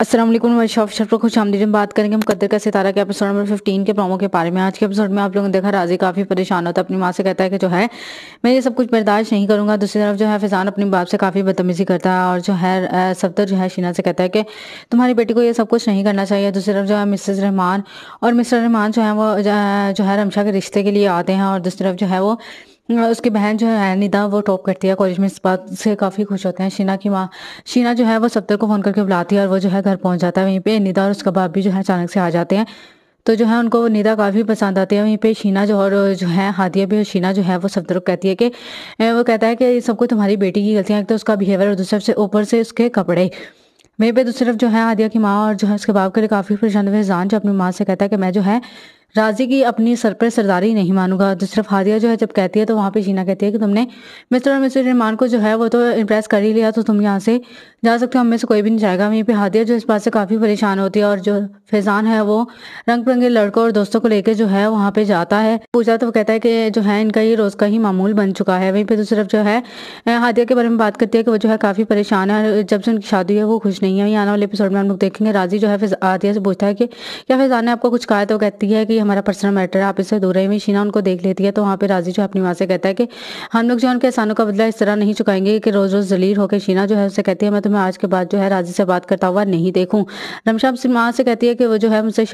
असलम मशॉफ पर खुश आमदी बात करेंगे हम कदर का सितारा के एपिसोड नंबर फिफ्टीन के प्रोमो के बारे में आज के एपिसोड में आप लोगों ने देखा राजी काफ़ी परेशान होता है अपनी माँ से कहता है कि जो है मैं ये सब कुछ बर्दाश्त नहीं करूँगा दूसरी तरफ जो है फैज़ान अपने बाप से काफ़ी बदतमीजी करता है और जो है सफदर जो है शीना से कहता है कि तुम्हारी बेटी को ये सब कुछ नहीं करना चाहिए दूसरी तरफ जो है मिसेज़ रहमान और मिस्टर रहमान जो है वो जो है रमशा के रिश्ते के लिए आते हैं और दूसरी तरफ जो है वो उसकी बहन जो है निदा वो टॉप करती है कॉलेज में इस बात से काफ़ी खुश होते हैं शीना की माँ शीना जो है वो सत्तर को फ़ोन करके बुलाती है और वो जो है घर पहुँच जाता है वहीं पे निदा और उसका बाप भी जो है अचानक से आ जाते हैं तो जो है उनको निदा काफ़ी पसंद आती है वहीं पे शीना जो और जो है हादिया भी और शीना जो है वो तरफ कहती है कि वो कहता है कि सब कुछ तुम्हारी बेटी की गलतियाँ एक तो उसका बिहेवियर और दूसरे से ऊपर से उसके कपड़े मेरे पे दूसरी तरफ जो है हादिया की माँ और जो है उसके बाप के लिए काफ़ी परेशान हुए जान जो अपनी माँ से कहता है कि मैं जो है राजी की अपनी सर पर सरदारी नहीं मानूंगा तो सिर्फ हादिया जो है जब कहती है तो वहाँ पे शीना कहती है कि तुमने मिस्टर और मिस्टर रहमान को जो है वो तो इम्प्रेस कर ही लिया तो तुम यहाँ से जा सकते हो हमें से कोई भी नहीं जाएगा वहीं पे हादिया जो इस बात से काफ़ी परेशान होती है और जो फैजान है वो रंग बिरंगे लड़कों और दोस्तों को लेकर जो है वहाँ पे जाता है पूजा तो वो कहता है कि जो है इनका ये रोज़ का ही मामूल बन चुका है वहीं पर तो सिर्फ जो है हादिया के बारे में बात करती है कि वो जो है काफ़ी परेशान है जब से उनकी शादी है वो खुश नहीं है वहीं आने वाले एपिसोड में हम लोग देखेंगे राजी जो है हादिया से पूछता है कि क्या फैजान ने आपको कुछ कहा तो कहती है कि हमारा पर्सनल मैटर है आप इससे दूर रहे शीना उनको देख लेती है तो वहाँ पे राजी जो अपनी माँ से कहता है कि हम लोग जो उनके एहसानों का बदला इस तरह नहीं चुकाएंगे कि रोज़ रोज़ जलील होकर शीना जो है उससे कहती है मैं तुम्हें आज के बाद जो है राजी से बात करता हुआ नहीं देखूँ रमशा माँ से कहती है कि वो जो है मुझसे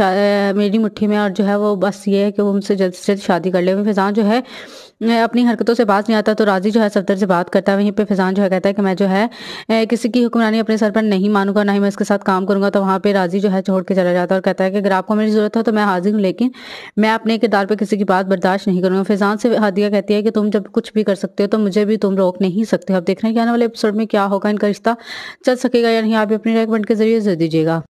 मेरी मुठ्ठी में और जो है वो बस ये है कि वो मुझसे जल्द से जल्द शादी कर ले फिजान जो है अपनी हरकतों से बात नहीं आता तो राजी जो है सफदर से बात करता है वहीं पे फिजान जो है कहता है कि मैं जो है किसी की हुक्मरानी अपने सर पर नहीं मानूंगा ना ही मैं इसके साथ काम करूंगा तो वहाँ पे राजी जो है छोड़ के चला जाता है और कहता है कि अगर आपको मेरी ज़रूरत हो तो मैं हाजिर हूँ लेकिन मैं अपने किरदार पर किसी की बात बर्दाश्त नहीं करूँगा फैजान से हादिया कहती है कि तुम जब कुछ भी कर सकते हो तो मुझे भी तुम रोक नहीं सकते अब हैं कि आने वाले एपिसोड में क्या होगा इनका रिश्ता चल सकेगा या नहीं आप अपनी रेकमेंट के जरिए दे दीजिएगा